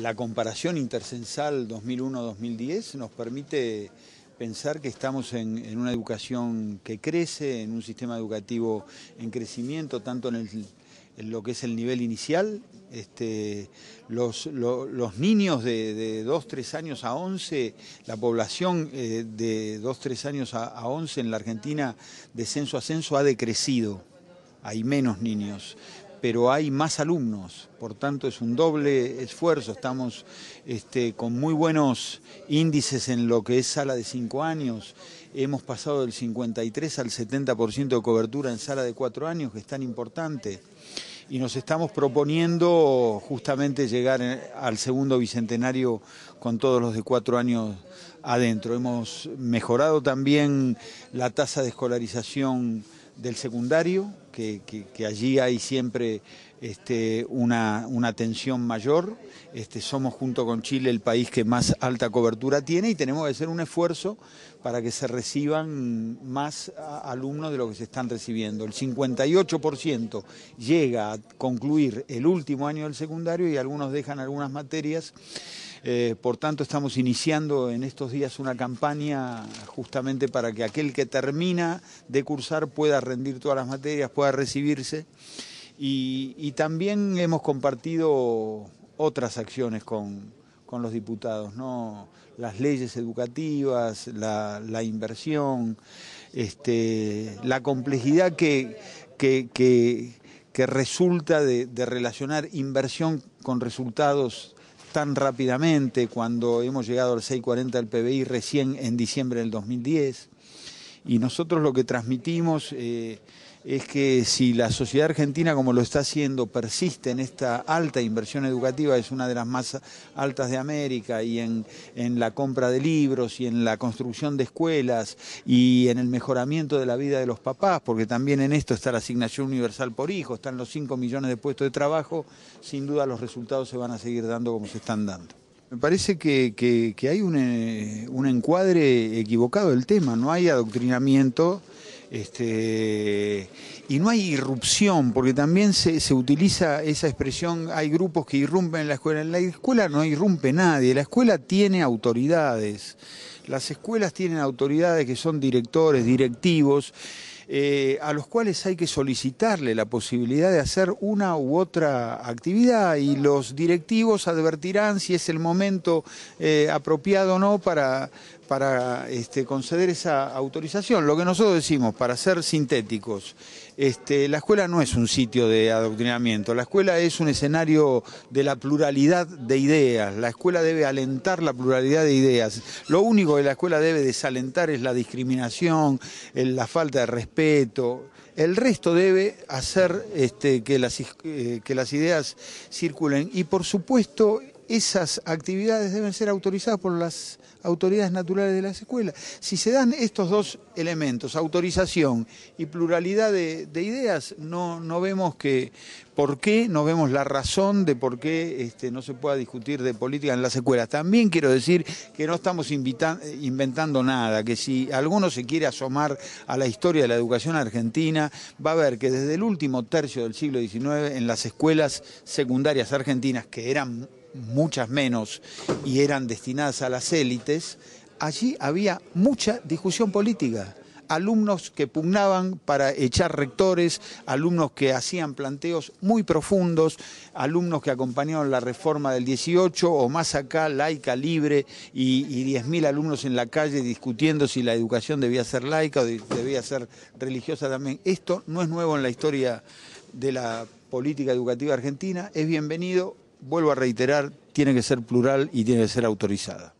la comparación intercensal 2001-2010 nos permite pensar que estamos en, una educación que crece, en un sistema educativo en crecimiento, tanto en, lo que es el nivel inicial, este, los, niños de, 2, 3 años a 11, la población eh, de 2, 3 años a, a 11 en la Argentina de censo a censo ha decrecido, hay menos niños, pero hay más alumnos, por tanto es un doble esfuerzo, estamos este, con muy buenos índices en lo que es sala de 5 años, hemos pasado del 53 al 70% de cobertura en sala de 4 años, que es tan importante, y nos estamos proponiendo justamente llegar al segundo bicentenario con todos los de 4 años adentro. Hemos mejorado también la tasa de escolarización del secundario, que, allí hay siempre este, una, una, tensión mayor. Este, somos junto con Chile el país que más alta cobertura tiene y tenemos que hacer un esfuerzo para que se reciban más alumnos de lo que se están recibiendo. El 58% llega a concluir el último año del secundario y algunos dejan algunas materias eh, por tanto, estamos iniciando en estos días una campaña justamente para que aquel que termina de cursar pueda rendir todas las materias, pueda recibirse. Y, también hemos compartido otras acciones con, los diputados, ¿no? las leyes educativas, la, inversión, este, la complejidad que, que, resulta de relacionar inversión con resultados tan rápidamente cuando hemos llegado al 6,40 del PBI recién en diciembre del 2010. Y nosotros lo que transmitimos... Eh, es que si la sociedad argentina, como lo está haciendo, persiste en esta alta inversión educativa, es una de las más altas de América, y en, la compra de libros, y en la construcción de escuelas, y en el mejoramiento de la vida de los papás, porque también en esto está la asignación universal por hijo, están los 5 millones de puestos de trabajo, sin duda los resultados se van a seguir dando como se están dando. Me parece que, hay un, eh, un encuadre equivocado del tema, no hay adoctrinamiento este, y no hay irrupción, porque también se, se, utiliza esa expresión, hay grupos que irrumpen en la escuela. En la escuela no irrumpe nadie, la escuela tiene autoridades. Las escuelas tienen autoridades que son directores, directivos, eh, a los cuales hay que solicitarle la posibilidad de hacer una u otra actividad y los directivos advertirán si es el momento eh, apropiado o no para, este, conceder esa autorización. Lo que nosotros decimos, para ser sintéticos, este, la escuela no es un sitio de adoctrinamiento, la escuela es un escenario de la pluralidad de ideas, la escuela debe alentar la pluralidad de ideas, lo único que la escuela debe desalentar es la discriminación, la falta de respeto, el resto debe hacer este, eh, que las ideas circulen y por supuesto esas actividades deben ser autorizadas por las autoridades naturales de las escuelas. Si se dan estos dos elementos, autorización y pluralidad de, ideas, no, vemos que por qué, no vemos la razón de por qué este, no se pueda discutir de política en las escuelas. También quiero decir que no estamos inventando nada, que si alguno se quiere asomar a la historia de la educación argentina, va a ver que desde el último tercio del siglo XIX en las escuelas secundarias argentinas, que eran muchas menos, y eran destinadas a las élites, allí había mucha discusión política alumnos que pugnaban para echar rectores, alumnos que hacían planteos muy profundos, alumnos que acompañaron la reforma del 18 o más acá, laica, libre, y, y 10.000 alumnos en la calle discutiendo si la educación debía ser laica o debía ser religiosa también. Esto no es nuevo en la historia de la política educativa argentina, es bienvenido, vuelvo a reiterar, tiene que ser plural y tiene que ser autorizada.